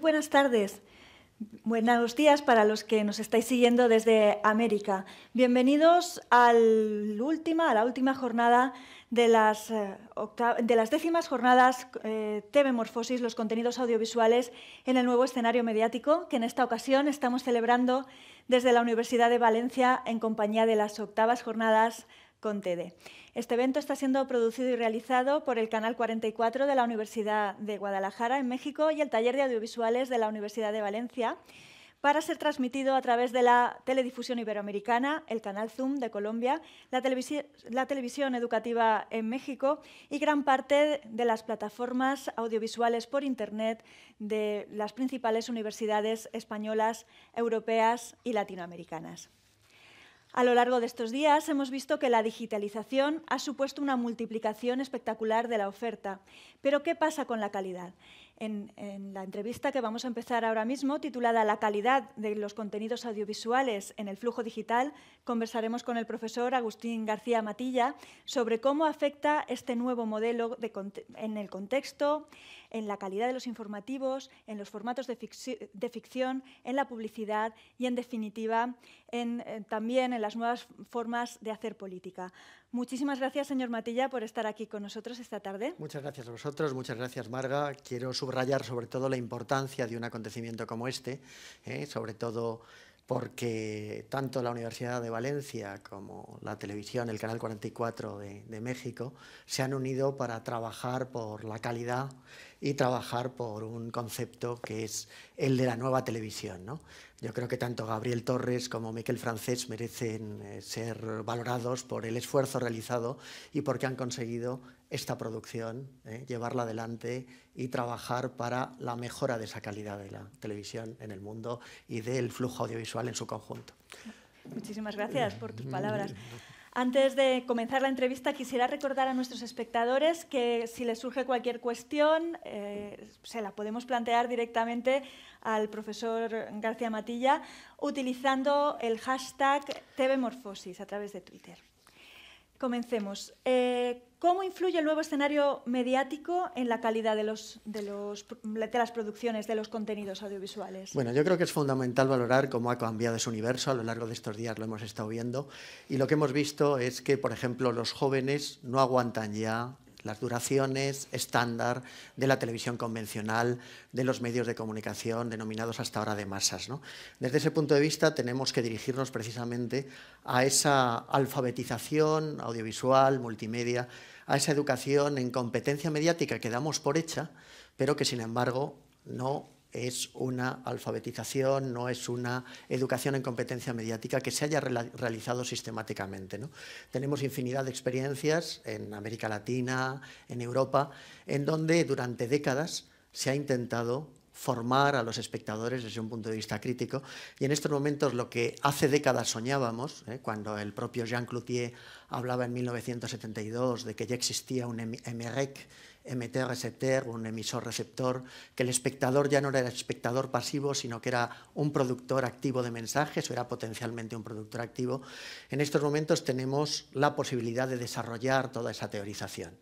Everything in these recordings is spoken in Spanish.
buenas tardes. Buenos días para los que nos estáis siguiendo desde América. Bienvenidos a la última jornada de las, eh, de las décimas jornadas eh, TV Morfosis, los contenidos audiovisuales en el nuevo escenario mediático, que en esta ocasión estamos celebrando desde la Universidad de Valencia en compañía de las octavas jornadas este evento está siendo producido y realizado por el Canal 44 de la Universidad de Guadalajara en México y el Taller de Audiovisuales de la Universidad de Valencia para ser transmitido a través de la Teledifusión Iberoamericana, el Canal Zoom de Colombia, la Televisión Educativa en México y gran parte de las plataformas audiovisuales por Internet de las principales universidades españolas, europeas y latinoamericanas. A lo largo de estos días hemos visto que la digitalización ha supuesto una multiplicación espectacular de la oferta. Pero ¿qué pasa con la calidad? en, la entrevista que vamos a empezar ahora mismo, titulada La calidad de los contenidos audiovisuales en el flujo digital, conversaremos con el profesor Agustín García Matilla sobre cómo afecta este nuevo modelo en el contexto, en la calidad de los informativos, en los formatos de, ficción, en la publicidad y, en definitiva, eh, también en las nuevas formas de hacer política. Muchísimas gracias, señor Matilla, por estar aquí con nosotros esta tarde. Muchas gracias a vosotros, muchas gracias, Marga. Quiero subrayar sobre todo la importancia de un acontecimiento como este, ¿eh? sobre todo porque tanto la Universidad de Valencia como la televisión, el Canal 44 de, México, se han unido para trabajar por la calidad y trabajar por un concepto que es el de la nueva televisión. Yo creo que tanto Gabriel Torres como Miquel Francés merecen eh, ser valorados por el esfuerzo realizado y porque han conseguido esta producción, ¿eh? llevarla adelante y trabajar para la mejora de esa calidad de la televisión en el mundo y del flujo audiovisual en su conjunto. Muchísimas gracias por tus mm. palabras. Antes de comenzar la entrevista, quisiera recordar a nuestros espectadores que si les surge cualquier cuestión, eh, se la podemos plantear directamente al profesor García Matilla utilizando el hashtag TVMorfosis a través de Twitter. Comencemos. Eh, ¿Cómo influye el nuevo escenario mediático en la calidad de, las producciones, de los contenidos audiovisuales? Bueno, yo creo que es fundamental valorar cómo ha cambiado ese universo. A lo largo de estos días lo hemos estado viendo. Y lo que hemos visto es que, por ejemplo, los jóvenes no aguantan ya las duraciones estándar de la televisión convencional, de los medios de comunicación denominados hasta ahora de masas. Desde ese punto de vista tenemos que dirigirnos precisamente a esa alfabetización audiovisual, multimedia, a esa educación en competencia mediática que damos por hecha, pero que sin embargo no es una alfabetización, no es una educación en competencia mediática que se haya realizado sistemáticamente. ¿no? Tenemos infinidad de experiencias en América Latina, en Europa, en donde durante décadas se ha intentado formar a los espectadores desde un punto de vista crítico. Y en estos momentos lo que hace décadas soñábamos, ¿eh? cuando el propio Jean Cloutier hablaba en 1972 de que ya existía un MREC MT-receptor, un emisor-receptor, que el espectador ya no era el espectador pasivo, sino que era un productor activo de mensajes o era potencialmente un productor activo, en estos momentos tenemos la posibilidad de desarrollar toda esa teorización.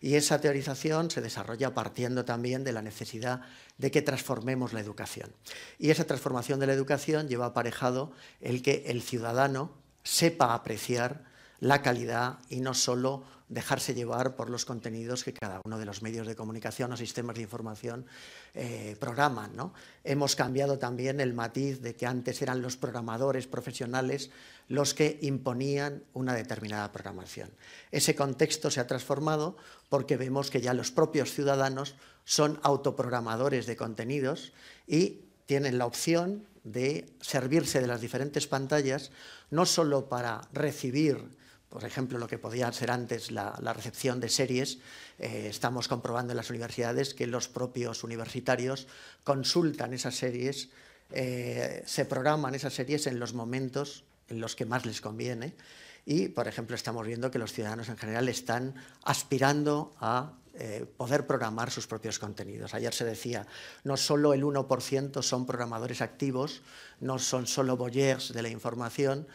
Y esa teorización se desarrolla partiendo también de la necesidad de que transformemos la educación. Y esa transformación de la educación lleva aparejado el que el ciudadano sepa apreciar la calidad y no solo dejarse llevar por los contenidos que cada uno de los medios de comunicación o sistemas de información eh, programan. ¿no? Hemos cambiado también el matiz de que antes eran los programadores profesionales los que imponían una determinada programación. Ese contexto se ha transformado porque vemos que ya los propios ciudadanos son autoprogramadores de contenidos y tienen la opción de servirse de las diferentes pantallas no solo para recibir por ejemplo, lo que podía ser antes la, recepción de series, eh, estamos comprobando en las universidades que los propios universitarios consultan esas series, eh, se programan esas series en los momentos en los que más les conviene. Y, por ejemplo, estamos viendo que los ciudadanos en general están aspirando a eh, poder programar sus propios contenidos. Ayer se decía, no solo el 1% son programadores activos, no son solo boyers de la información,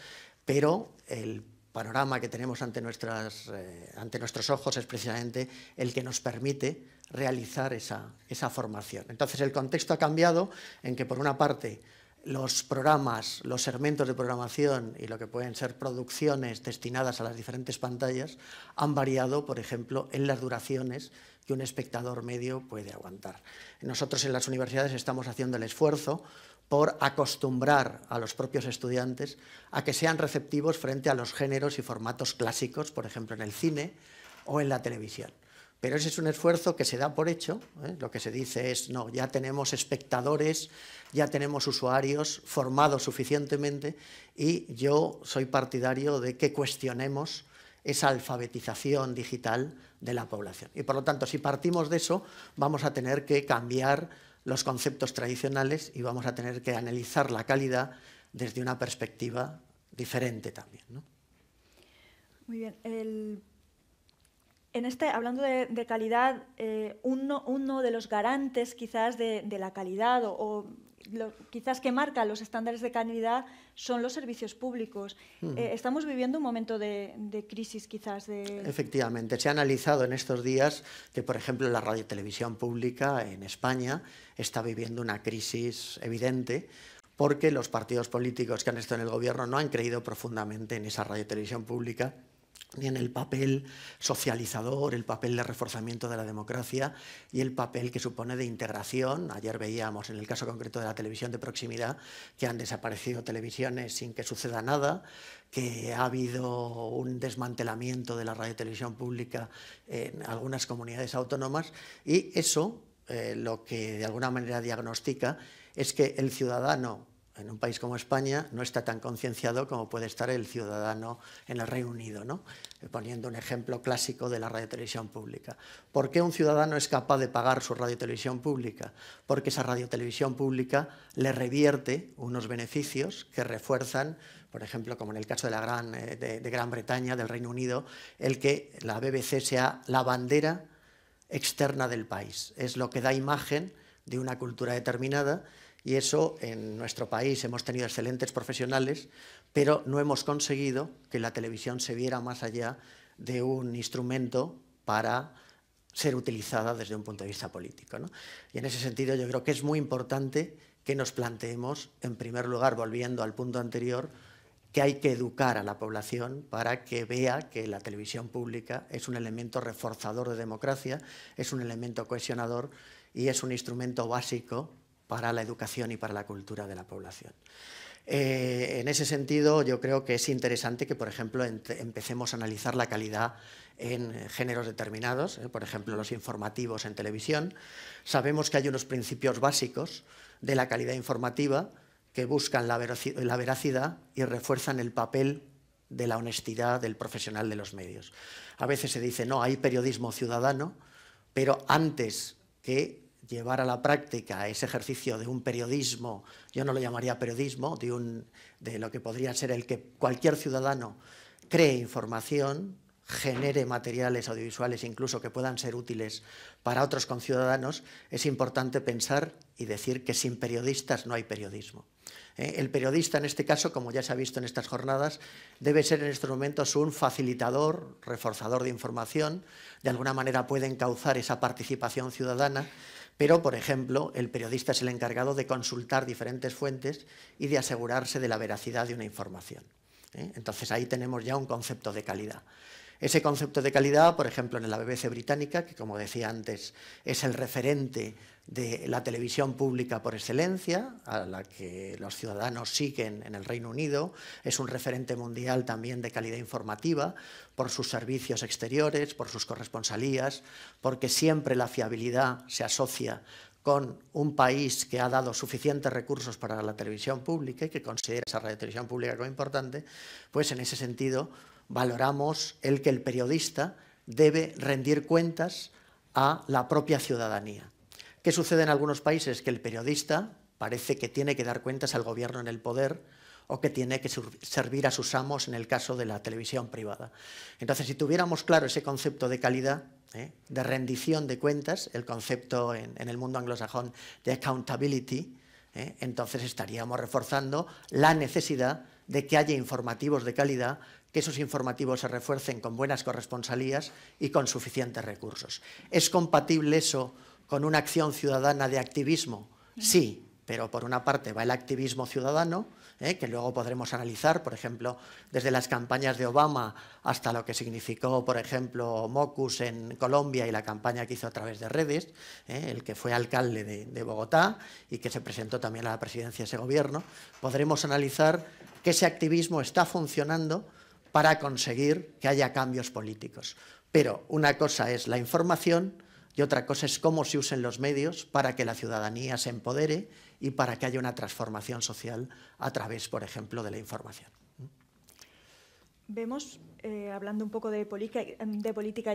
pero el panorama que tenemos ante, eh, ante nuestros ojos es precisamente el que nos permite realizar esa, esa formación. Entonces el contexto ha cambiado en que por una parte los programas, los segmentos de programación y lo que pueden ser producciones destinadas a las diferentes pantallas han variado, por ejemplo, en las duraciones que un espectador medio puede aguantar. Nosotros en las universidades estamos haciendo el esfuerzo por acostumbrar a los propios estudiantes a que sean receptivos frente a los géneros y formatos clásicos, por ejemplo en el cine o en la televisión. Pero ese es un esfuerzo que se da por hecho. ¿eh? Lo que se dice es, no, ya tenemos espectadores, ya tenemos usuarios formados suficientemente y yo soy partidario de que cuestionemos esa alfabetización digital de la población. Y por lo tanto, si partimos de eso, vamos a tener que cambiar los conceptos tradicionales y vamos a tener que analizar la calidad desde una perspectiva diferente también. Muy bien. en este, hablando de, calidad, eh, uno, uno, de los garantes quizás de, la calidad o quizás que marca los estándares de calidad son los servicios públicos. Eh, estamos viviendo un momento de, crisis quizás. De... Efectivamente, se ha analizado en estos días que, por ejemplo, la radio televisión pública en España está viviendo una crisis evidente porque los partidos políticos que han estado en el gobierno no han creído profundamente en esa radio televisión pública en el papel socializador, el papel de reforzamiento de la democracia y el papel que supone de integración. Ayer veíamos en el caso concreto de la televisión de proximidad que han desaparecido televisiones sin que suceda nada, que ha habido un desmantelamiento de la radio televisión pública en algunas comunidades autónomas y eso eh, lo que de alguna manera diagnostica es que el ciudadano en un país como España no está tan concienciado como puede estar el ciudadano en el Reino Unido, poniendo un ejemplo clásico de la radiotelevisión pública. ¿Por qué un ciudadano es capaz de pagar su radiotelevisión pública? Porque esa radiotelevisión pública le revierte unos beneficios que refuerzan, por ejemplo, como en el caso de eh, Gran Bretaña, del Reino Unido, el que la BBC sea la bandera externa del país. Es lo que da imagen de una cultura determinada y eso en nuestro país hemos tenido excelentes profesionales, pero no hemos conseguido que la televisión se viera más allá de un instrumento para ser utilizada desde un punto de vista político. Y en ese sentido yo creo que es muy importante que nos planteemos, en primer lugar, volviendo al punto anterior, que hay que educar a la población para que vea que la televisión pública es un elemento reforzador de democracia, es un elemento cohesionador y es un instrumento básico para la educación y para la cultura de la población. Eh, en ese sentido, yo creo que es interesante que, por ejemplo, empecemos a analizar la calidad en géneros determinados, ¿eh? por ejemplo, los informativos en televisión. Sabemos que hay unos principios básicos de la calidad informativa que buscan la veracidad y refuerzan el papel de la honestidad del profesional de los medios. A veces se dice, no, hay periodismo ciudadano, pero antes que llevar a la práctica ese ejercicio de un periodismo, yo no lo llamaría periodismo, de, lo que podría ser el que cualquier ciudadano cree información, genere materiales audiovisuales incluso que puedan ser útiles para otros conciudadanos, es importante pensar y decir que sin periodistas no hay periodismo. ¿eh? el periodista, en este caso, como ya se ha visto en estas jornadas, debe ser en estos momentos un facilitador, reforzador de información, de alguna manera puede encauzar esa participación ciudadana pero, por ejemplo, el periodista es el encargado de consultar diferentes fuentes y de asegurarse de la veracidad de una información. ¿eh? Entonces ahí tenemos ya un concepto de calidad. Ese concepto de calidad, por ejemplo, en la BBC británica, que como decía antes, es el referente de la televisión pública por excelencia, a la que los ciudadanos siguen en el Reino Unido. Es un referente mundial también de calidad informativa por sus servicios exteriores, por sus corresponsalías, porque siempre la fiabilidad se asocia con un país que ha dado suficientes recursos para la televisión pública y que considera esa televisión pública como importante, pues en ese sentido valoramos el que el periodista debe rendir cuentas a la propia ciudadanía. ¿Qué sucede en algunos países? Que el periodista parece que tiene que dar cuentas al gobierno en el poder o que tiene que servir a sus amos en el caso de la televisión privada. Entonces, si tuviéramos claro ese concepto de calidad, ¿eh? de rendición de cuentas, el concepto en, el mundo anglosajón de accountability, ¿eh? entonces estaríamos reforzando la necesidad de que haya informativos de calidad, que esos informativos se refuercen con buenas corresponsalías y con suficientes recursos. ¿Es compatible eso con una acción ciudadana de activismo? Sí, pero por una parte va el activismo ciudadano, ¿eh? que luego podremos analizar, por ejemplo, desde las campañas de Obama hasta lo que significó, por ejemplo, Mocus en Colombia y la campaña que hizo a través de redes, ¿eh? el que fue alcalde de, de Bogotá y que se presentó también a la presidencia de ese gobierno, podremos analizar que ese activismo está funcionando para conseguir que haya cambios políticos. Pero una cosa es la información y otra cosa es cómo se usen los medios para que la ciudadanía se empodere y para que haya una transformación social a través, por ejemplo, de la información. Vemos, eh, hablando un poco de, política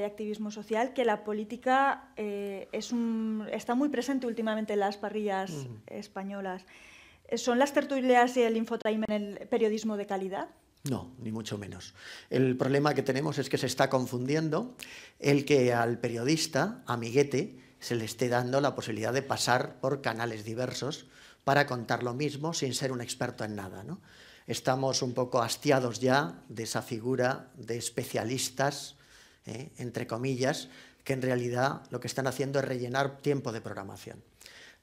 y activismo social, que la política eh, está muy presente últimamente en las parrillas mm. españolas. Eh, ¿Son las tertulias y el infotainment el periodismo de calidad? No, ni mucho menos. El problema que tenemos es que se está confundiendo el que al periodista, amiguete, se le esté dando la posibilidad de pasar por canales diversos para contar lo mismo sin ser un experto en nada. Estamos un poco hastiados ya de esa figura de especialistas, ¿eh? entre comillas, que en realidad lo que están haciendo es rellenar tiempo de programación.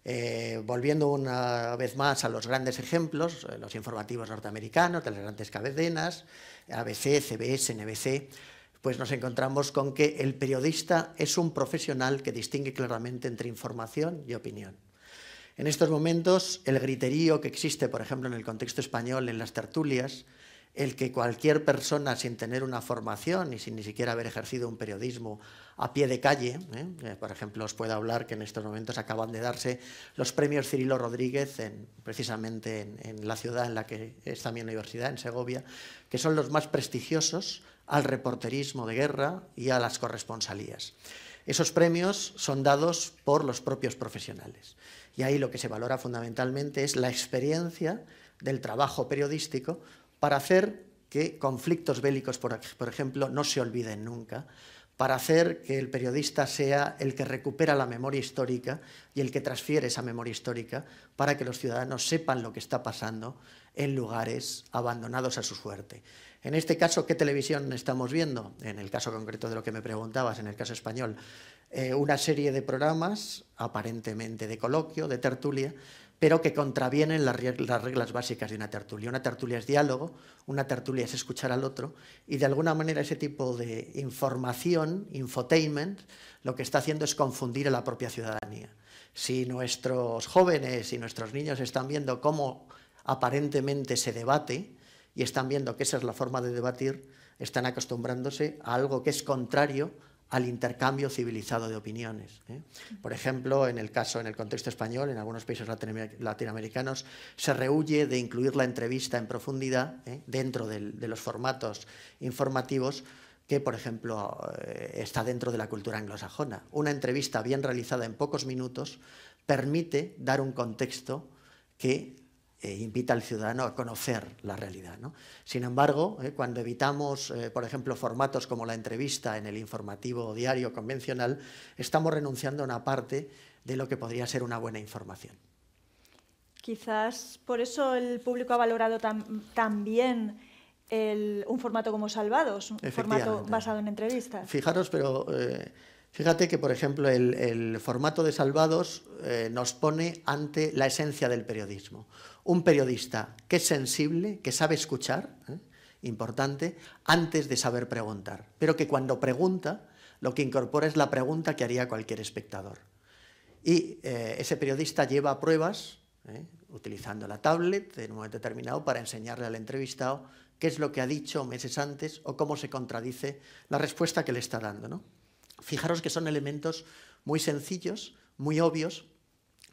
Eh, volviendo una vez más a los grandes ejemplos, eh, los informativos norteamericanos, de las grandes cadenas, ABC, CBS, NBC, pues nos encontramos con que el periodista es un profesional que distingue claramente entre información y opinión. En estos momentos, el griterío que existe, por ejemplo, en el contexto español, en las tertulias, el que cualquier persona sin tener una formación y sin ni siquiera haber ejercido un periodismo a pie de calle, ¿eh? Eh, por ejemplo, os puedo hablar que en estos momentos acaban de darse los premios Cirilo Rodríguez, precisamente en, la ciudad en la que está mi universidad, en Segovia, que son los más prestigiosos al reporterismo de guerra y a las corresponsalías. Esos premios son dados por los propios profesionales. Y ahí lo que se valora fundamentalmente es la experiencia del trabajo periodístico para hacer que conflictos bélicos, por, ejemplo, no se olviden nunca, para hacer que el periodista sea el que recupera la memoria histórica y el que transfiere esa memoria histórica para que los ciudadanos sepan lo que está pasando en lugares abandonados a su suerte. En este caso, ¿qué televisión estamos viendo? En el caso concreto de lo que me preguntabas, en el caso español, eh, una serie de programas, aparentemente de coloquio, de tertulia, pero que contravienen las reglas básicas de una tertulia. Una tertulia es diálogo, una tertulia es escuchar al otro, y de alguna manera ese tipo de información, infotainment, lo que está haciendo es confundir a la propia ciudadanía. Si nuestros jóvenes y nuestros niños están viendo cómo aparentemente se debate y están viendo que esa es la forma de debatir, están acostumbrándose a algo que es contrario al intercambio civilizado de opiniones. ¿eh? Por ejemplo, en el caso, en el contexto español, en algunos países latinoamericanos, se rehuye de incluir la entrevista en profundidad ¿eh? dentro de los formatos informativos que, por ejemplo, eh, está dentro de la cultura anglosajona. Una entrevista bien realizada en pocos minutos permite dar un contexto que e invita al ciudadano a conocer la realidad. Sin embargo, eh, cuando evitamos, eh, por ejemplo, formatos como la entrevista en el informativo diario convencional, estamos renunciando a una parte de lo que podría ser una buena información. Quizás por eso el público ha valorado tan también un formato como Salvados, un formato basado en entrevistas. Fijaros, pero eh, Fíjate que, por ejemplo, el, formato de Salvados nos pone ante la esencia del periodismo un periodista que es sensible, que sabe escuchar, ¿eh? importante, antes de saber preguntar, pero que cuando pregunta lo que incorpora es la pregunta que haría cualquier espectador. Y eh, ese periodista lleva pruebas, ¿eh? utilizando la tablet en un momento determinado, para enseñarle al entrevistado qué es lo que ha dicho meses antes o cómo se contradice la respuesta que le está dando. Fijaros que son elementos muy sencillos, muy obvios,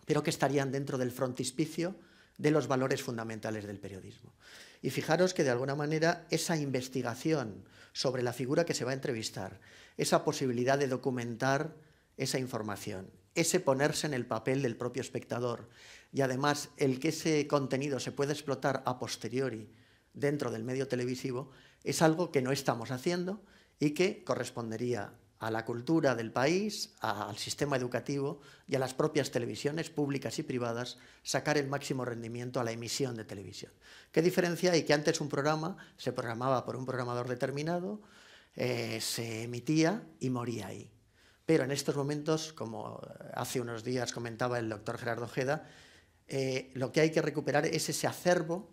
pero que estarían dentro del frontispicio de los valores fundamentales del periodismo. Y fijaros que de alguna manera esa investigación sobre la figura que se va a entrevistar, esa posibilidad de documentar esa información, ese ponerse en el papel del propio espectador y además el que ese contenido se pueda explotar a posteriori dentro del medio televisivo, es algo que no estamos haciendo y que correspondería a la cultura del país, al sistema educativo y a las propias televisiones públicas y privadas sacar el máximo rendimiento a la emisión de televisión. ¿Qué diferencia hay? Que antes un programa se programaba por un programador determinado, eh, se emitía y moría ahí. Pero en estos momentos, como hace unos días comentaba el doctor Gerardo Ojeda, eh, lo que hay que recuperar es ese acervo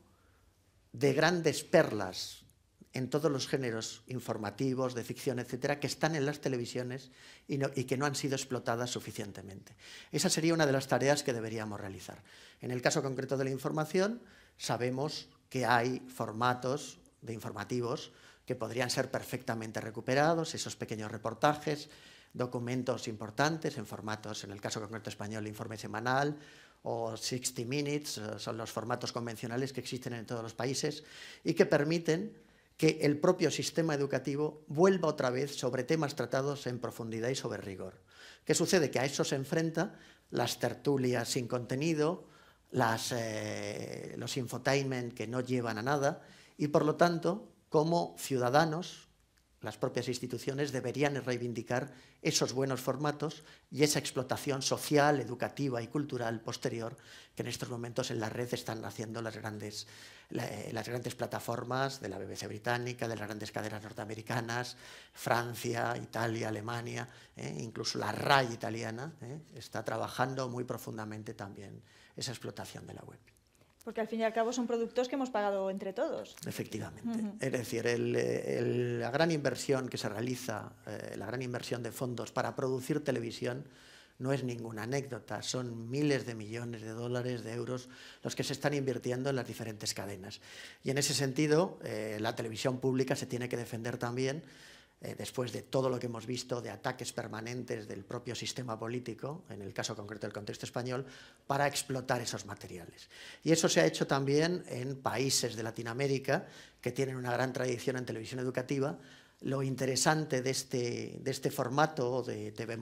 de grandes perlas en todos los géneros informativos, de ficción, etcétera, que están en las televisiones y, que no han sido explotadas suficientemente. Esa sería una de las tareas que deberíamos realizar. En el caso concreto de la información, sabemos que hay formatos de informativos que podrían ser perfectamente recuperados, esos pequeños reportajes, documentos importantes en formatos, en el caso concreto español, informe semanal o 60 Minutes, eh, son los formatos convencionales que existen en todos los países y que permiten que el propio sistema educativo vuelva otra vez sobre temas tratados en profundidad y sobre rigor. ¿Qué sucede? Que a eso se enfrenta las tertulias sin contenido, las, eh, los infotainment que no llevan a nada y por lo tanto, como ciudadanos, las propias instituciones deberían reivindicar esos buenos formatos y esa explotación social, educativa y cultural posterior que en estos momentos en la red están haciendo las grandes eh, las grandes plataformas de la BBC británica, de las grandes cadenas norteamericanas, Francia, Italia, Alemania, eh, incluso la RAI italiana eh, está trabajando muy profundamente también esa explotación de la web. Porque al fin y al cabo son productos que hemos pagado entre todos. Efectivamente. Es decir, la gran inversión que se realiza, la gran inversión de fondos para producir televisión, no es ninguna anécdota, son miles de millones de dólares, de euros, los que se están invirtiendo en las diferentes cadenas. Y en ese sentido, eh, la televisión pública se tiene que defender también, eh, después de todo lo que hemos visto de ataques permanentes del propio sistema político, en el caso concreto del contexto español, para explotar esos materiales. Y eso se ha hecho también en países de Latinoamérica que tienen una gran tradición en televisión educativa. Lo interesante de este, este formato de TV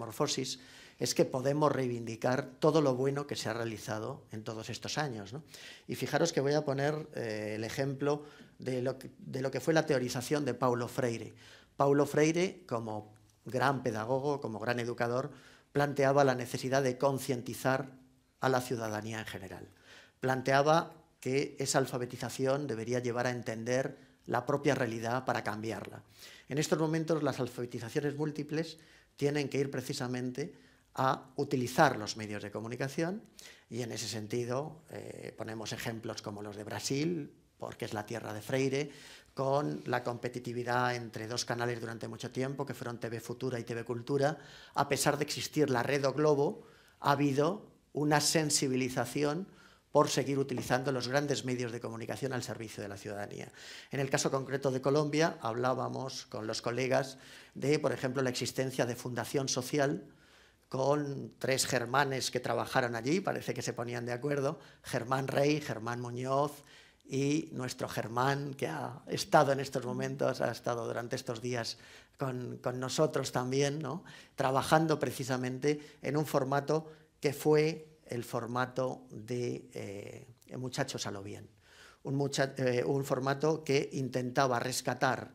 es que podemos reivindicar todo lo bueno que se ha realizado en todos estos años. Y fijaros que voy a poner eh, el ejemplo de lo, de lo que fue la teorización de Paulo Freire. Paulo Freire, como gran pedagogo, como gran educador, planteaba la necesidad de concientizar a la ciudadanía en general. Planteaba que esa alfabetización debería llevar a entender la propia realidad para cambiarla. En estos momentos las alfabetizaciones múltiples tienen que ir precisamente a utilizar los medios de comunicación y en ese sentido eh, ponemos ejemplos como los de Brasil, porque es la tierra de Freire, con la competitividad entre dos canales durante mucho tiempo, que fueron TV Futura y TV Cultura, a pesar de existir la red o globo, ha habido una sensibilización por seguir utilizando los grandes medios de comunicación al servicio de la ciudadanía. En el caso concreto de Colombia, hablábamos con los colegas de, por ejemplo, la existencia de fundación social con tres germanes que trabajaron allí, parece que se ponían de acuerdo, Germán Rey, Germán Muñoz y nuestro Germán, que ha estado en estos momentos, ha estado durante estos días con, nosotros también, trabajando precisamente en un formato que fue el formato de eh, Muchachos a lo bien, un, eh, formato que intentaba rescatar,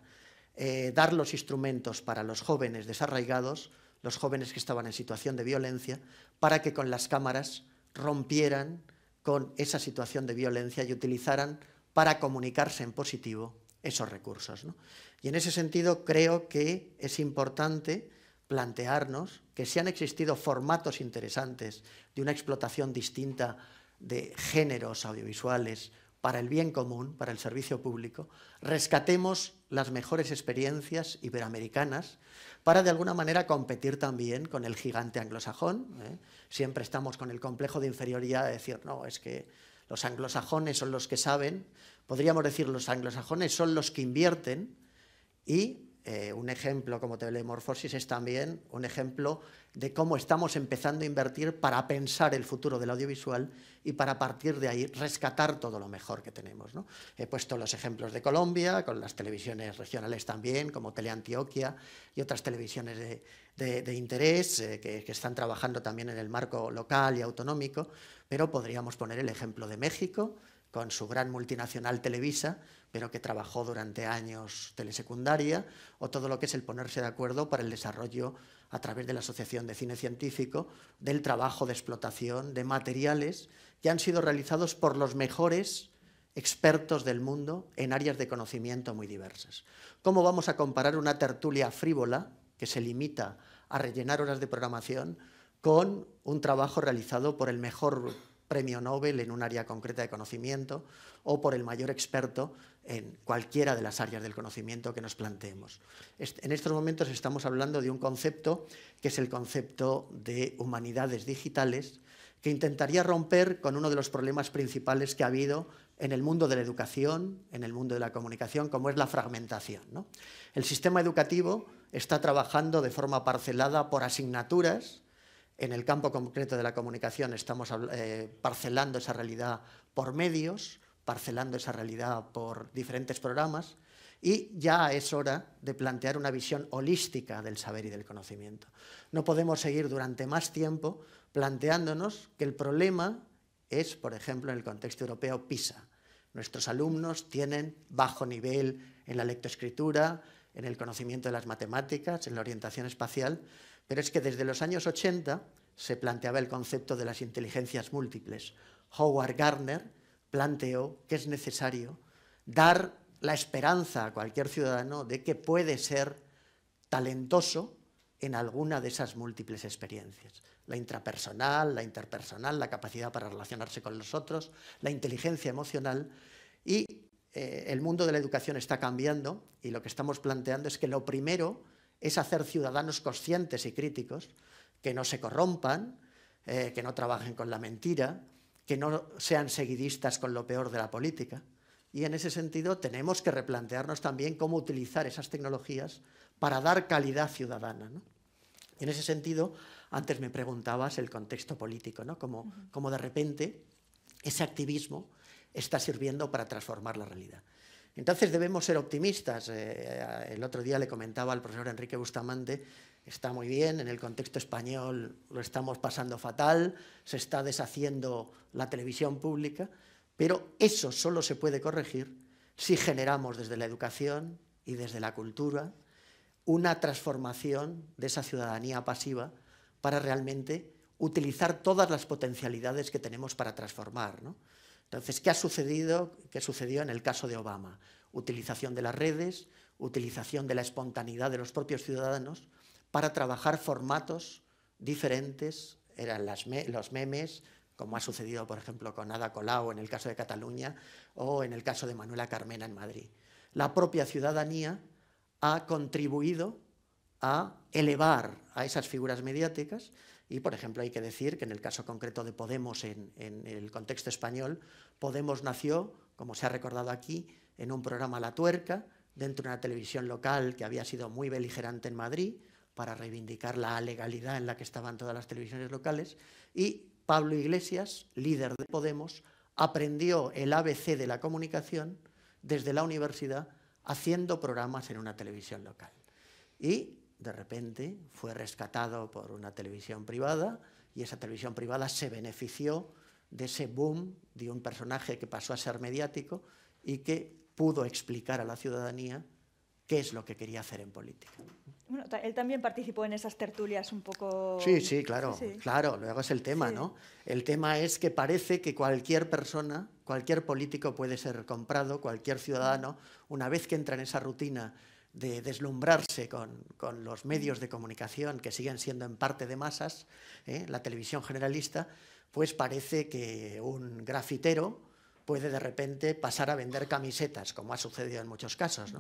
eh, dar los instrumentos para los jóvenes desarraigados, los jóvenes que estaban en situación de violencia, para que con las cámaras rompieran con esa situación de violencia y utilizaran para comunicarse en positivo esos recursos. Y en ese sentido creo que es importante plantearnos que si han existido formatos interesantes de una explotación distinta de géneros audiovisuales para el bien común, para el servicio público, rescatemos las mejores experiencias iberoamericanas, para de alguna manera competir también con el gigante anglosajón. ¿eh? Siempre estamos con el complejo de inferioridad de decir, no, es que los anglosajones son los que saben, podríamos decir los anglosajones son los que invierten y eh, un ejemplo como Telemorfosis es también un ejemplo de cómo estamos empezando a invertir para pensar el futuro del audiovisual y para partir de ahí rescatar todo lo mejor que tenemos. He puesto los ejemplos de Colombia, con las televisiones regionales también, como Teleantioquia y otras televisiones de, interés eh, que están trabajando también en el marco local y autonómico, pero podríamos poner el ejemplo de México, con su gran multinacional Televisa, pero que trabajó durante años telesecundaria, o todo lo que es el ponerse de acuerdo para el desarrollo a través de la Asociación de Cine Científico del trabajo de explotación de materiales que han sido realizados por los mejores expertos del mundo en áreas de conocimiento muy diversas. ¿Cómo vamos a comparar una tertulia frívola que se limita a rellenar horas de programación con un trabajo realizado por el mejor premio Nobel en un área concreta de conocimiento o por el mayor experto en cualquiera de las áreas del conocimiento que nos planteemos. En estos momentos estamos hablando de un concepto que es el concepto de humanidades digitales, que intentaría romper con uno de los problemas principales que ha habido en el mundo de la educación, en el mundo de la comunicación, como es la fragmentación. El sistema educativo está trabajando de forma parcelada por asignaturas, en el campo concreto de la comunicación estamos eh, parcelando esa realidad por medios, parcelando esa realidad por diferentes programas y ya es hora de plantear una visión holística del saber y del conocimiento. No podemos seguir durante más tiempo planteándonos que el problema es, por ejemplo, en el contexto europeo, PISA. Nuestros alumnos tienen bajo nivel en la lectoescritura, en el conocimiento de las matemáticas, en la orientación espacial, pero es que desde los años 80 se planteaba el concepto de las inteligencias múltiples. Howard Gardner planteó que es necesario dar la esperanza a cualquier ciudadano de que puede ser talentoso en alguna de esas múltiples experiencias. La intrapersonal, la interpersonal, la capacidad para relacionarse con los otros, la inteligencia emocional. Y eh, el mundo de la educación está cambiando y lo que estamos planteando es que lo primero es hacer ciudadanos conscientes y críticos, que no se corrompan, eh, que no trabajen con la mentira, que no sean seguidistas con lo peor de la política. Y en ese sentido tenemos que replantearnos también cómo utilizar esas tecnologías para dar calidad ciudadana. ¿no? En ese sentido, antes me preguntabas el contexto político, ¿no? Como, como de repente ese activismo está sirviendo para transformar la realidad. Entonces debemos ser optimistas. Eh, eh, el otro día le comentaba al profesor Enrique Bustamante, está muy bien, en el contexto español lo estamos pasando fatal, se está deshaciendo la televisión pública, pero eso solo se puede corregir si generamos desde la educación y desde la cultura una transformación de esa ciudadanía pasiva para realmente utilizar todas las potencialidades que tenemos para transformar. ¿no? Entonces, ¿qué ha sucedido? ¿Qué sucedió en el caso de Obama? Utilización de las redes, utilización de la espontaneidad de los propios ciudadanos para trabajar formatos diferentes, eran los memes, como ha sucedido, por ejemplo, con Ada Colau en el caso de Cataluña o en el caso de Manuela Carmena en Madrid. La propia ciudadanía ha contribuido a elevar a esas figuras mediáticas y, por ejemplo, hay que decir que en el caso concreto de Podemos, en, el contexto español, Podemos nació, como se ha recordado aquí, en un programa La Tuerca, dentro de una televisión local que había sido muy beligerante en Madrid, para reivindicar la legalidad en la que estaban todas las televisiones locales. Y Pablo Iglesias, líder de Podemos, aprendió el ABC de la comunicación desde la universidad haciendo programas en una televisión local. Y de repente fue rescatado por una televisión privada y esa televisión privada se benefició de ese boom de un personaje que pasó a ser mediático y que pudo explicar a la ciudadanía qué es lo que quería hacer en política. él también participó en esas tertulias un poco... Sí, sí, claro, claro, luego es el tema, ¿no? El tema es que parece que cualquier persona, cualquier político puede ser comprado, cualquier ciudadano, una vez que entra en esa rutina de deslumbrarse con, los medios de comunicación que siguen siendo en parte de masas, ¿eh? la televisión generalista, pues parece que un grafitero puede de repente pasar a vender camisetas, como ha sucedido en muchos casos.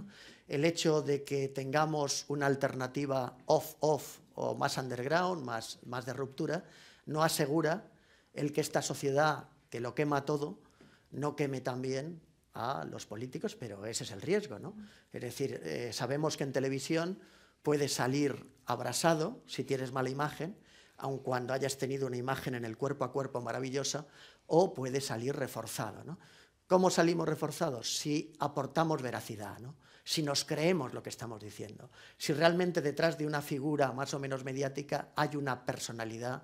El hecho de que tengamos una alternativa off-off o más underground, más, más de ruptura, no asegura el que esta sociedad que lo quema todo, no queme también a los políticos, pero ese es el riesgo, ¿no? Es decir, eh, sabemos que en televisión puedes salir abrasado si tienes mala imagen, aun cuando hayas tenido una imagen en el cuerpo a cuerpo maravillosa, o puedes salir reforzado, ¿no? ¿Cómo salimos reforzados? Si aportamos veracidad, si nos creemos lo que estamos diciendo, si realmente detrás de una figura más o menos mediática hay una personalidad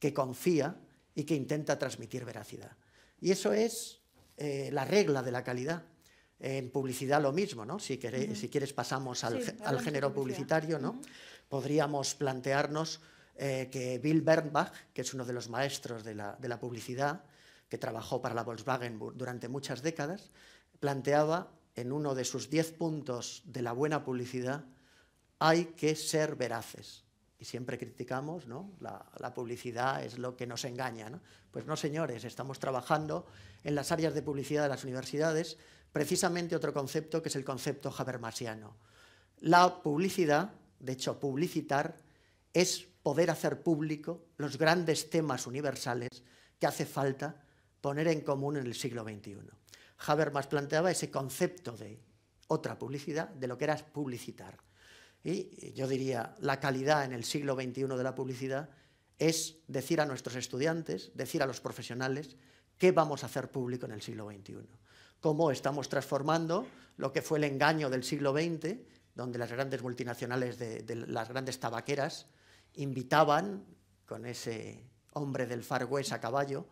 que confía y que intenta transmitir veracidad. Y eso es eh, la regla de la calidad. En publicidad lo mismo, ¿no? Si, quieres pasamos al, género publicitario, ¿no? Podríamos plantearnos eh, que Bill Bernbach, que es uno de los maestros de la, de la publicidad, que trabajó para la Volkswagen durante muchas décadas, planteaba en uno de sus diez puntos de la buena publicidad, hay que ser veraces y siempre criticamos, ¿no? La, publicidad es lo que nos engaña. ¿no? Pues no, señores, estamos trabajando en las áreas de publicidad de las universidades precisamente otro concepto que es el concepto habermasiano. La publicidad, de hecho publicitar, es poder hacer público los grandes temas universales que hace falta poner en común en el siglo XXI. Habermas planteaba ese concepto de otra publicidad, de lo que era publicitar y yo diría, la calidad en el siglo XXI de la publicidad es decir a nuestros estudiantes, decir a los profesionales, qué vamos a hacer público en el siglo XXI. Cómo estamos transformando lo que fue el engaño del siglo XX, donde las grandes multinacionales, de, las grandes tabaqueras, invitaban con ese hombre del Far West a caballo,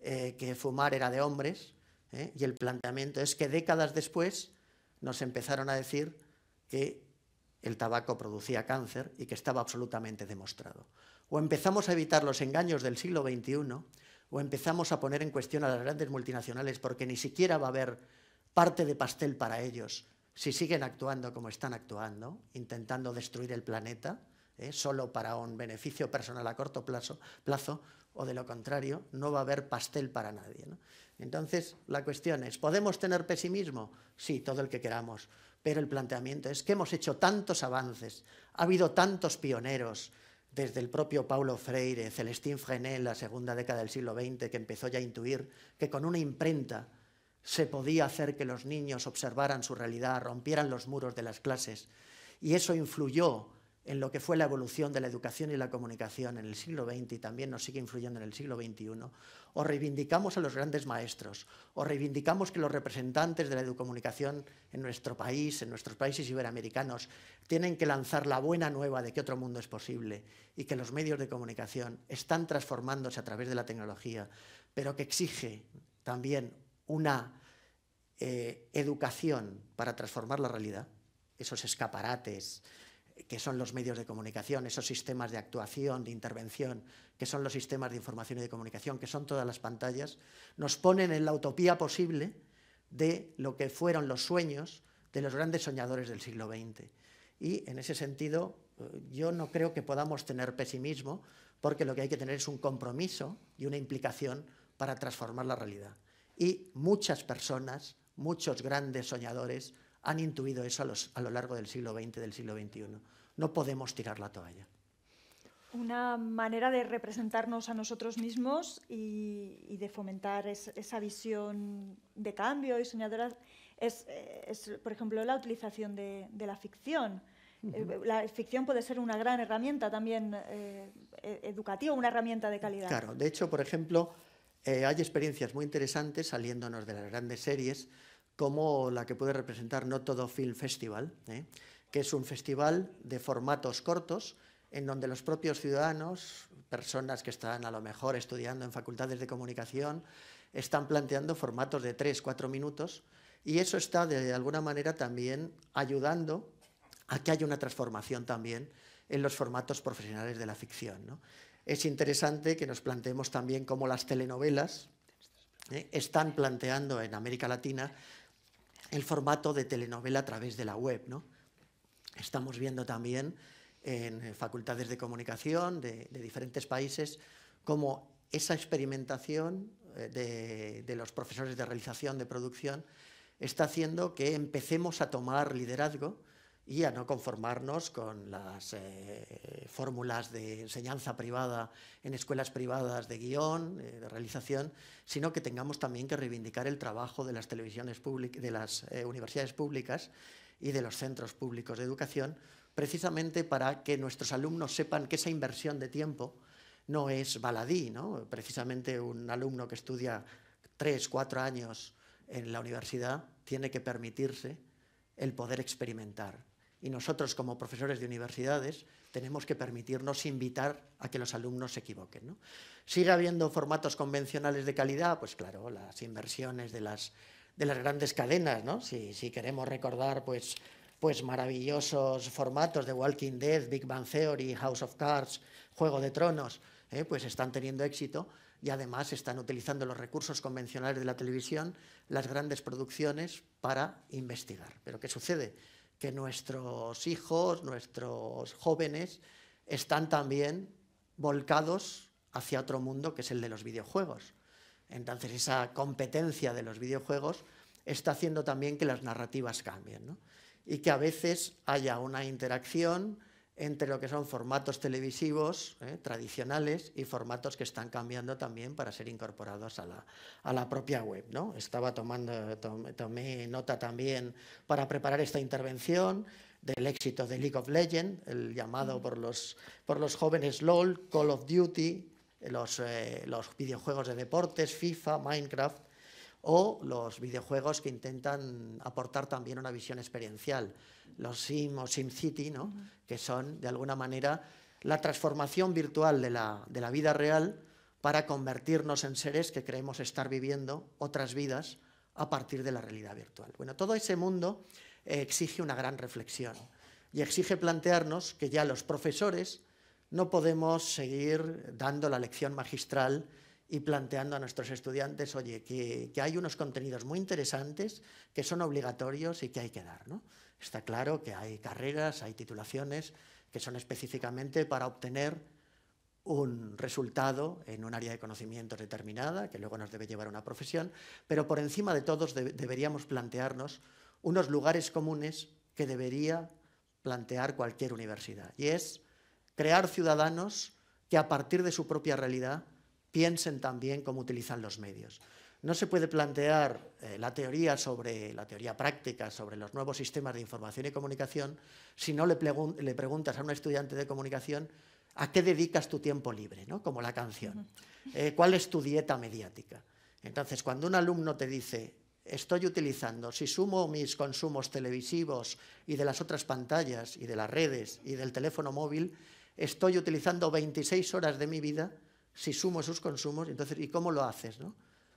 eh, que fumar era de hombres, eh? y el planteamiento es que décadas después nos empezaron a decir que el tabaco producía cáncer y que estaba absolutamente demostrado. O empezamos a evitar los engaños del siglo XXI o empezamos a poner en cuestión a las grandes multinacionales porque ni siquiera va a haber parte de pastel para ellos si siguen actuando como están actuando, intentando destruir el planeta, ¿eh? solo para un beneficio personal a corto plazo, plazo, o de lo contrario, no va a haber pastel para nadie. Entonces, la cuestión es, ¿podemos tener pesimismo? Sí, todo el que queramos. Pero el planteamiento es que hemos hecho tantos avances, ha habido tantos pioneros, desde el propio Paulo Freire, Celestín en la segunda década del siglo XX, que empezó ya a intuir que con una imprenta se podía hacer que los niños observaran su realidad, rompieran los muros de las clases. Y eso influyó en lo que fue la evolución de la educación y la comunicación en el siglo XX y también nos sigue influyendo en el siglo XXI, o reivindicamos a los grandes maestros, o reivindicamos que los representantes de la educomunicación en nuestro país, en nuestros países iberoamericanos, tienen que lanzar la buena nueva de que otro mundo es posible y que los medios de comunicación están transformándose a través de la tecnología, pero que exige también una eh, educación para transformar la realidad, esos escaparates, que son los medios de comunicación, esos sistemas de actuación, de intervención, que son los sistemas de información y de comunicación, que son todas las pantallas, nos ponen en la utopía posible de lo que fueron los sueños de los grandes soñadores del siglo XX. Y en ese sentido, eh, yo no creo que podamos tener pesimismo, porque lo que hay que tener es un compromiso y una implicación para transformar la realidad. Y muchas personas, muchos grandes soñadores, han intuido eso a, lo largo del siglo XX, del siglo XXI. No podemos tirar la toalla una manera de representarnos a nosotros mismos y, de fomentar esa visión de cambio y soñadora es, eh, por ejemplo, la utilización de, la ficción. Eh, la ficción puede ser una gran herramienta también eh, e, educativa, una herramienta de calidad. Claro, de hecho, por ejemplo, hay experiencias muy interesantes saliéndonos de las grandes series como la que puede representar No Todo Film Festival, ¿eh? que es un festival de formatos cortos en donde los propios ciudadanos, personas que están a lo mejor estudiando en facultades de comunicación, están planteando formatos de tres, cuatro minutos y eso está de alguna manera también ayudando a que haya una transformación también en los formatos profesionales de la ficción. Es interesante que nos planteemos también cómo las telenovelas, ¿eh? están planteando en América Latina el formato de telenovela a través de la web. Estamos viendo también en eh, facultades de comunicación de, diferentes países como esa experimentación eh, de, los profesores de realización de producción está haciendo que empecemos a tomar liderazgo y a no conformarnos con las eh, fórmulas de enseñanza privada en escuelas privadas de guión, eh, de realización, sino que tengamos también que reivindicar el trabajo de las televisiones de las eh, universidades públicas y de los centros públicos de educación, precisamente para que nuestros alumnos sepan que esa inversión de tiempo no es baladí, Precisamente un alumno que estudia tres, cuatro años en la universidad tiene que permitirse el poder experimentar, y nosotros como profesores de universidades tenemos que permitirnos invitar a que los alumnos se equivoquen. ¿Sigue habiendo formatos convencionales de calidad? Pues claro, las inversiones de las, grandes cadenas, si, queremos recordar pues, pues maravillosos formatos de Walking Dead, Big Bang Theory, House of Cards, Juego de Tronos, ¿eh? pues están teniendo éxito y además están utilizando los recursos convencionales de la televisión, las grandes producciones, para investigar. ¿Pero qué sucede? que nuestros hijos, nuestros jóvenes, están también volcados hacia otro mundo que es el de los videojuegos. Entonces esa competencia de los videojuegos está haciendo también que las narrativas cambien y que a veces haya una interacción entre lo que son formatos televisivos eh, tradicionales y formatos que están cambiando también para ser incorporados a la, propia web. ¿no? Estaba tomando, nota también para preparar esta intervención del éxito de League of Legends, el llamado por los, por los jóvenes LOL, Call of Duty, los, eh, los videojuegos de deportes, FIFA, Minecraft, o los videojuegos que intentan aportar también una visión experiencial, los Sim o SimCity, que son de alguna manera la transformación virtual de la, vida real para convertirnos en seres que creemos estar viviendo otras vidas a partir de la realidad virtual. Bueno, todo ese mundo eh, exige una gran reflexión y exige plantearnos que ya los profesores no podemos seguir dando la lección magistral y planteando a nuestros estudiantes, oye, que, hay unos contenidos muy interesantes que son obligatorios y que hay que dar. Está claro que hay carreras, hay titulaciones que son específicamente para obtener un resultado en un área de conocimiento determinada, que luego nos debe llevar a una profesión, pero por encima de todos deberíamos plantearnos unos lugares comunes que debería plantear cualquier universidad, y es crear ciudadanos que a partir de su propia realidad piensen también cómo utilizan los medios. No se puede plantear eh, la teoría sobre la teoría práctica sobre los nuevos sistemas de información y comunicación si no le, preguntas a un estudiante de comunicación a qué dedicas tu tiempo libre, ¿no? como la canción. Eh, ¿Cuál es tu dieta mediática? Entonces, cuando un alumno te dice, estoy utilizando, si sumo mis consumos televisivos y de las otras pantallas y de las redes y del teléfono móvil, estoy utilizando 26 horas de mi vida si sumo sus consumos, entonces, ¿y cómo lo haces? ¿no?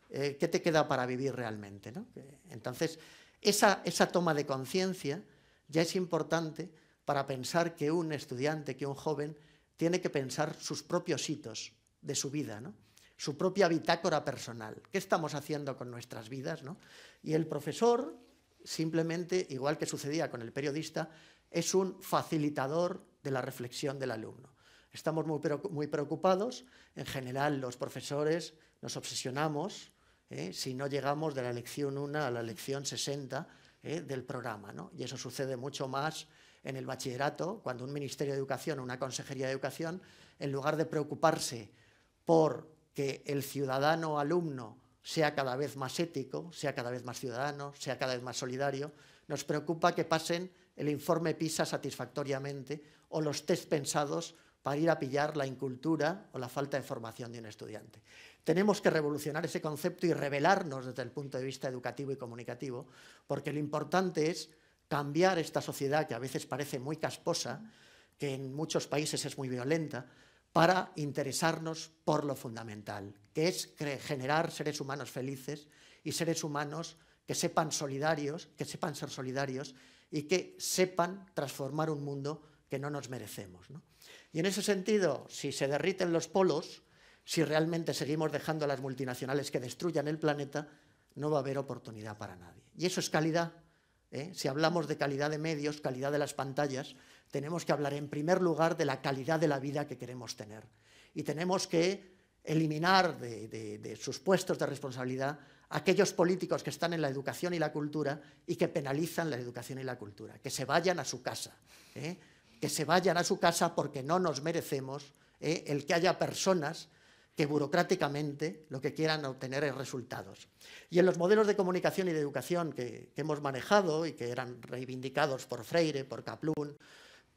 Eh, ¿Qué te queda para vivir realmente? Entonces, esa, esa toma de conciencia ya es importante para pensar que un estudiante, que un joven, tiene que pensar sus propios hitos de su vida, su propia bitácora personal. ¿Qué estamos haciendo con nuestras vidas? Y el profesor, simplemente, igual que sucedía con el periodista, es un facilitador de la reflexión del alumno estamos muy, preocupados. En general, los profesores nos obsesionamos ¿eh? si no llegamos de la lección 1 a la lección 60 ¿eh? del programa. ¿no? Y eso sucede mucho más en el bachillerato, cuando un Ministerio de Educación, o una Consejería de Educación, en lugar de preocuparse por que el ciudadano alumno sea cada vez más ético, sea cada vez más ciudadano, sea cada vez más solidario, nos preocupa que pasen el informe PISA satisfactoriamente o los test pensados para ir a pillar la incultura o la falta de formación de un estudiante. Tenemos que revolucionar ese concepto y revelarnos desde el punto de vista educativo y comunicativo, porque lo importante es cambiar esta sociedad que a veces parece muy casposa, que en muchos países es muy violenta, para interesarnos por lo fundamental, que es generar seres humanos felices y seres humanos que sepan solidarios, que sepan ser solidarios y que sepan transformar un mundo que no nos merecemos. ¿no? Y en ese sentido, si se derriten los polos, si realmente seguimos dejando a las multinacionales que destruyan el planeta, no va a haber oportunidad para nadie. Y eso es calidad. ¿eh? Si hablamos de calidad de medios, calidad de las pantallas, tenemos que hablar en primer lugar de la calidad de la vida que queremos tener. Y tenemos que eliminar de, sus puestos de responsabilidad aquellos políticos que están en la educación y la cultura y que penalizan la educación y la cultura, que se vayan a su casa. ¿eh? que se vayan a su casa porque no nos merecemos ¿eh? el que haya personas que burocráticamente lo que quieran obtener es resultados. Y en los modelos de comunicación y de educación que, hemos manejado y que eran reivindicados por Freire, por Caplun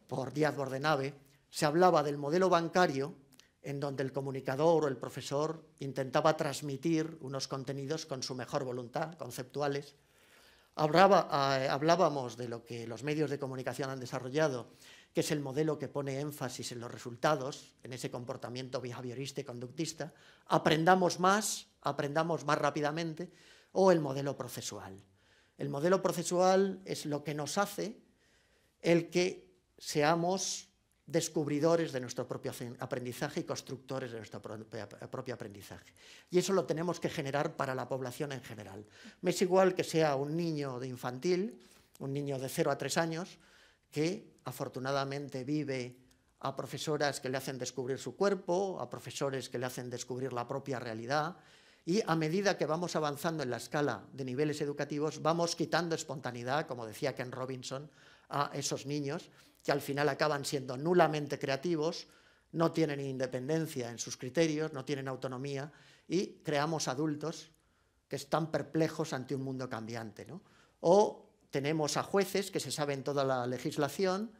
por Díaz Bordenave, se hablaba del modelo bancario en donde el comunicador o el profesor intentaba transmitir unos contenidos con su mejor voluntad, conceptuales. Hablaba, eh, hablábamos de lo que los medios de comunicación han desarrollado que es el modelo que pone énfasis en los resultados, en ese comportamiento behaviorista y conductista, aprendamos más, aprendamos más rápidamente, o el modelo procesual. El modelo procesual es lo que nos hace el que seamos descubridores de nuestro propio aprendizaje y constructores de nuestro propio aprendizaje. Y eso lo tenemos que generar para la población en general. Me es igual que sea un niño de infantil, un niño de 0 a 3 años, que afortunadamente vive a profesoras que le hacen descubrir su cuerpo, a profesores que le hacen descubrir la propia realidad, y a medida que vamos avanzando en la escala de niveles educativos, vamos quitando espontaneidad, como decía Ken Robinson, a esos niños que al final acaban siendo nulamente creativos, no tienen independencia en sus criterios, no tienen autonomía, y creamos adultos que están perplejos ante un mundo cambiante. ¿no? O tenemos a jueces que se saben toda la legislación,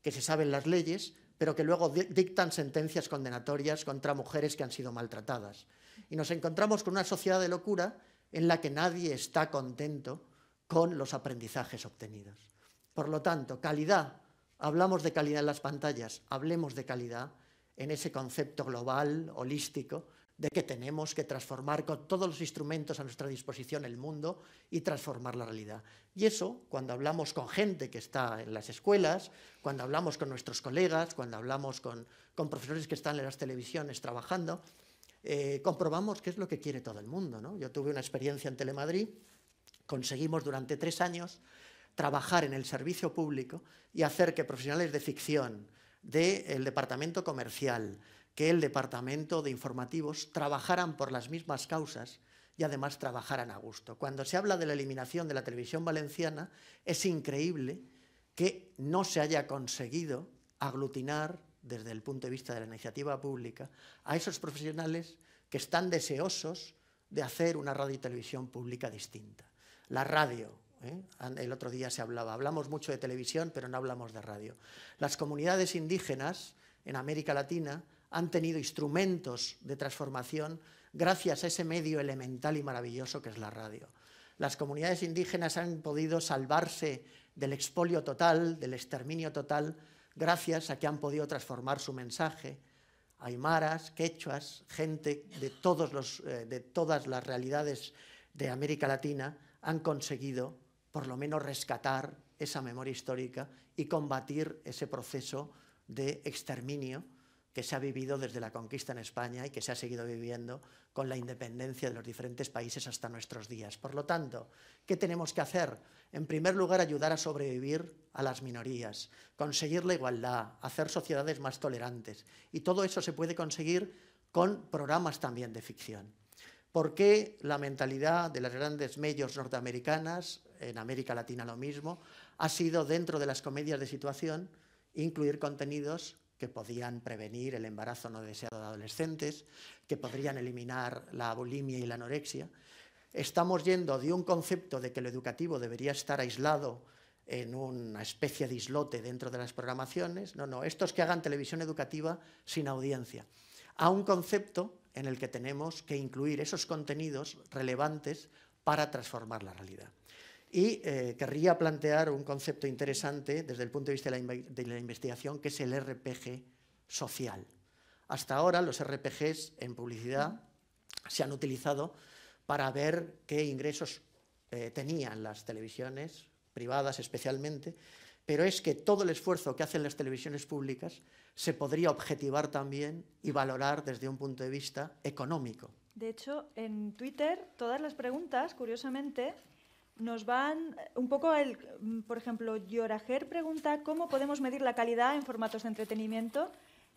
que se saben las leyes, pero que luego dictan sentencias condenatorias contra mujeres que han sido maltratadas. Y nos encontramos con una sociedad de locura en la que nadie está contento con los aprendizajes obtenidos. Por lo tanto, calidad, hablamos de calidad en las pantallas, hablemos de calidad en ese concepto global, holístico, de que tenemos que transformar con todos los instrumentos a nuestra disposición el mundo y transformar la realidad. Y eso, cuando hablamos con gente que está en las escuelas, cuando hablamos con nuestros colegas, cuando hablamos con, profesores que están en las televisiones trabajando, eh, comprobamos qué es lo que quiere todo el mundo. ¿no? Yo tuve una experiencia en Telemadrid, conseguimos durante tres años trabajar en el servicio público y hacer que profesionales de ficción, del departamento comercial, que el Departamento de Informativos trabajaran por las mismas causas y además trabajaran a gusto. Cuando se habla de la eliminación de la televisión valenciana, es increíble que no se haya conseguido aglutinar, desde el punto de vista de la iniciativa pública, a esos profesionales que están deseosos de hacer una radio y televisión pública distinta. La radio, ¿eh? el otro día se hablaba, hablamos mucho de televisión, pero no hablamos de radio. Las comunidades indígenas en América Latina han tenido instrumentos de transformación gracias a ese medio elemental y maravilloso que es la radio. Las comunidades indígenas han podido salvarse del expolio total, del exterminio total, gracias a que han podido transformar su mensaje. Aymaras, quechuas, gente de, eh, de todas las realidades de América Latina han conseguido por lo menos rescatar esa memoria histórica y combatir ese proceso de exterminio que se ha vivido desde la conquista en España y que se ha seguido viviendo con la independencia de los diferentes países hasta nuestros días. Por lo tanto, ¿qué tenemos que hacer? En primer lugar, ayudar a sobrevivir a las minorías, conseguir la igualdad, hacer sociedades más tolerantes. Y todo eso se puede conseguir con programas también de ficción. ¿Por qué la mentalidad de las grandes medios norteamericanas, en América Latina lo mismo, ha sido dentro de las comedias de situación incluir contenidos que podían prevenir el embarazo no deseado de adolescentes, que podrían eliminar la bulimia y la anorexia. Estamos yendo de un concepto de que lo educativo debería estar aislado en una especie de islote dentro de las programaciones. No, no, estos que hagan televisión educativa sin audiencia. A un concepto en el que tenemos que incluir esos contenidos relevantes para transformar la realidad y eh, querría plantear un concepto interesante desde el punto de vista de la, investigación, que es el RPG social. Hasta ahora los RPGs en publicidad se han utilizado para ver qué ingresos eh, tenían las televisiones, privadas especialmente, pero es que todo el esfuerzo que hacen las televisiones públicas se podría objetivar también y valorar desde un punto de vista económico. De hecho, en Twitter todas las preguntas, curiosamente, nos van eh, un poco, el, mm, por ejemplo, Llorager pregunta cómo podemos medir la calidad en formatos de entretenimiento.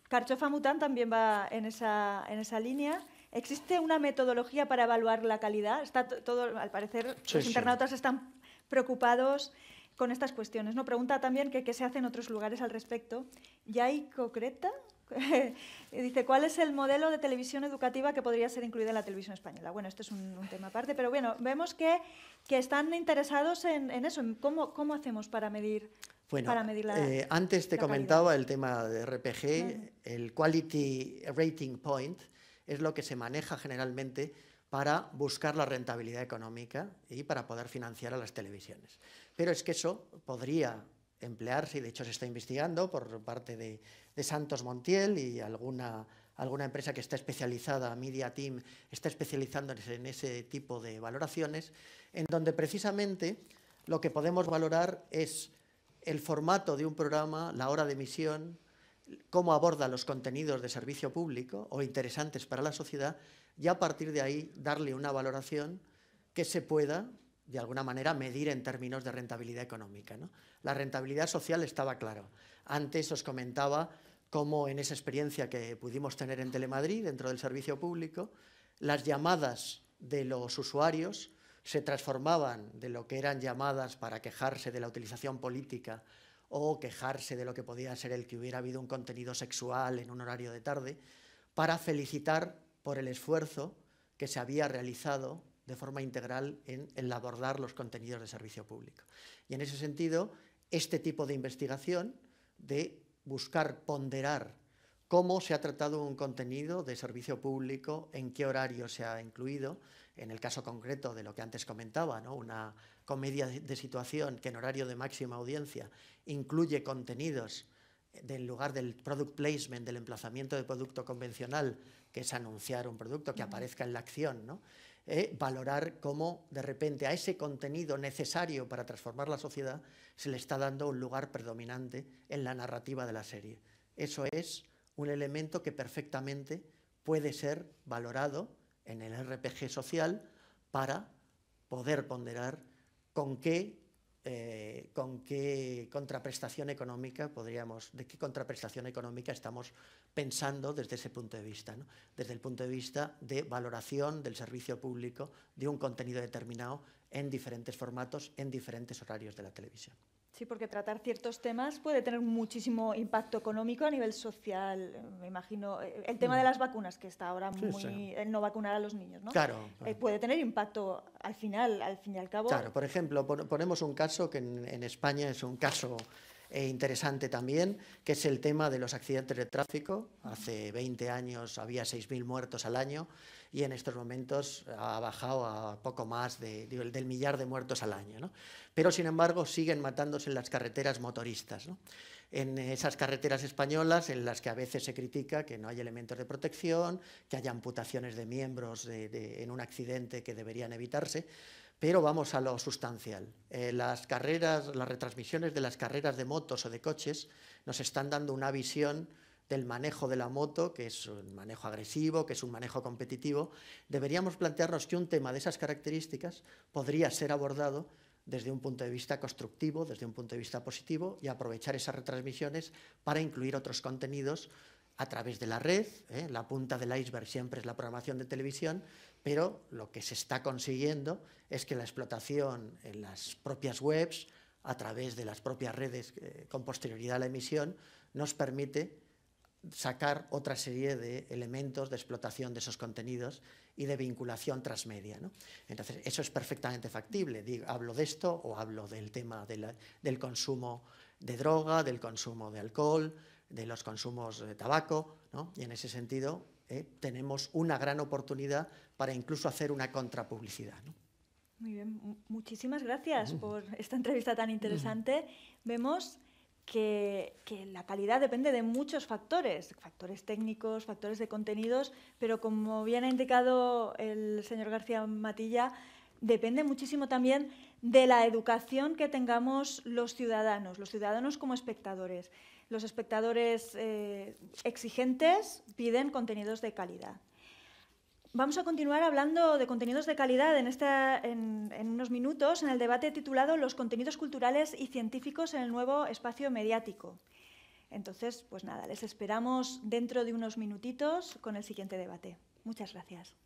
Carchofa Mután también va en esa, línea. ¿Existe una metodología para evaluar la calidad? Está todo, al parecer, los internautas están preocupados con estas cuestiones. ¿no? Pregunta también qué se hace en otros lugares al respecto. ¿Ya hay concreta? Dice, ¿cuál es el modelo de televisión educativa que podría ser incluida en la televisión española? Bueno, esto es un, tema aparte, pero bueno, vemos que, que están interesados en, eso, en cómo, cómo, hacemos para medir, para medir la eh, Antes te comentaba el tema de RPG, el Quality Rating Point es lo que se maneja generalmente para buscar la rentabilidad económica y para poder financiar a las televisiones. Pero es que eso podría emplearse, y de hecho se está investigando por parte de, Santos Montiel y alguna, alguna empresa que está especializada, Media Team, está especializándose en ese tipo de valoraciones, en donde precisamente lo que podemos valorar es el formato de un programa, la hora de emisión, cómo aborda los contenidos de servicio público o interesantes para la sociedad y a partir de ahí darle una valoración que se pueda de alguna manera, medir en términos de rentabilidad económica. ¿no? La rentabilidad social estaba claro. Antes os comentaba cómo en esa experiencia que pudimos tener en Telemadrid, dentro del servicio público, las llamadas de los usuarios se transformaban de lo que eran llamadas para quejarse de la utilización política o quejarse de lo que podía ser el que hubiera habido un contenido sexual en un horario de tarde, para felicitar por el esfuerzo que se había realizado de forma integral en el abordar los contenidos de servicio público. Y en ese sentido, este tipo de investigación de buscar ponderar cómo se ha tratado un contenido de servicio público, en qué horario se ha incluido, en el caso concreto de lo que antes comentaba, ¿no? una comedia de situación que en horario de máxima audiencia incluye contenidos en lugar del product placement, del emplazamiento de producto convencional, que es anunciar un producto que aparezca en la acción, ¿no? Eh, valorar cómo de repente a ese contenido necesario para transformar la sociedad se le está dando un lugar predominante en la narrativa de la serie. Eso es un elemento que perfectamente puede ser valorado en el RPG social para poder ponderar con qué eh, con qué contraprestación económica podríamos, de qué contraprestación económica estamos pensando desde ese punto de vista, ¿no? desde el punto de vista de valoración del servicio público de un contenido determinado en diferentes formatos, en diferentes horarios de la televisión. Sí, porque tratar ciertos temas puede tener muchísimo impacto económico a nivel social. Me imagino eh, eh, el tema de mm. las vacunas, que está ahora muy. El no vacunar a los niños, ¿no? Eh, claro. puede tener impacto al final, al fin y al cabo. Claro, por ejemplo, ponemos un caso que en España es un caso es interesante también, que es el tema de los accidentes de tráfico. Hace 20 años había 6.000 muertos al año y en estos momentos ha bajado a poco más del millar de muertos al año. Pero, sin embargo, siguen matándose en las carreteras motoristas. en esas carreteras españolas en las que a veces se critica que no hay elementos de protección, que haya amputaciones de miembros en un accidente que deberían evitarse. Pero vamos a lo sustancial. Eh, las carreras, las retransmisiones de las carreras de motos o de coches nos están dando una visión del manejo de la moto, que es un manejo agresivo, que es un manejo competitivo, deberíamos plantearnos que un tema de esas características podría ser abordado desde un punto de vista constructivo, desde un punto de vista positivo, y aprovechar esas retransmisiones para incluir otros contenidos a través de la red, ¿eh? la punta del iceberg siempre es la programación de televisión, pero lo que se está consiguiendo es que la explotación en las propias webs, a través de las propias redes eh, con posterioridad a la emisión, nos permite sacar otra serie de elementos de explotación de esos contenidos y de vinculación transmedia. Entonces, eso es perfectamente factible. Digo, hablo de esto o hablo del tema del consumo de droga, del consumo de alcohol, de los consumos de tabaco, y en ese sentido eh, tenemos una gran oportunidad para incluso hacer una contrapublicidad. Muy bien, muchísimas gracias por esta entrevista tan interesante. Vemos que, la calidad depende de muchos factores, factores técnicos, factores de contenidos, pero como bien ha indicado el señor García Matilla, depende muchísimo también de la educación que tengamos los ciudadanos, los ciudadanos como espectadores. Los espectadores eh, exigentes piden contenidos de calidad. Vamos a continuar hablando de contenidos de calidad en, esta, en, unos minutos en el debate titulado Los contenidos culturales y científicos en el nuevo espacio mediático. Entonces, pues nada, les esperamos dentro de unos minutitos con el siguiente debate. Muchas gracias.